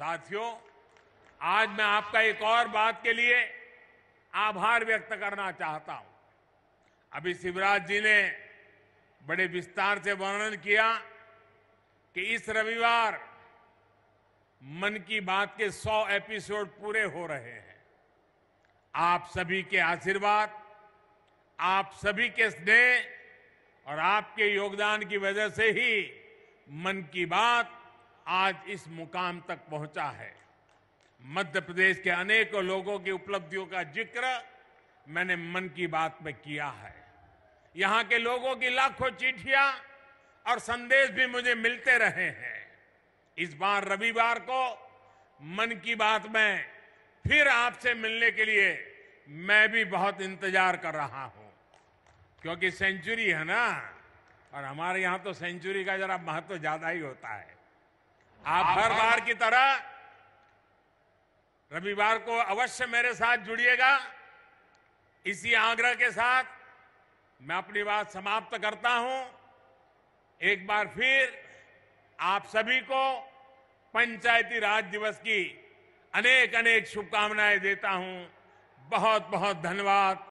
साथियों आज मैं आपका एक और बात के लिए आभार व्यक्त करना चाहता हूं अभी शिवराज जी ने बड़े विस्तार से वर्णन किया कि इस रविवार मन की बात के 100 एपिसोड पूरे हो रहे हैं आप सभी के आशीर्वाद आप सभी के स्नेह और आपके योगदान की वजह से ही मन की बात आज इस मुकाम तक पहुंचा है मध्य प्रदेश के अनेकों लोगों की उपलब्धियों का जिक्र मैंने मन की बात में किया है यहां के लोगों की लाखों चिट्ठियां और संदेश भी मुझे मिलते रहे हैं इस बार रविवार को मन की बात में फिर आपसे मिलने के लिए मैं भी बहुत इंतजार कर रहा हूं क्योंकि सेंचुरी है ना और हमारे यहां तो सेंचुरी का जरा महत्व ज्यादा ही होता है आप हर बार की तरह रविवार को अवश्य मेरे साथ जुड़िएगा इसी आग्रह के साथ मैं अपनी बात समाप्त करता हूं एक बार फिर आप सभी को पंचायती राज दिवस की अनेक अनेक शुभकामनाएं देता हूं बहुत बहुत धन्यवाद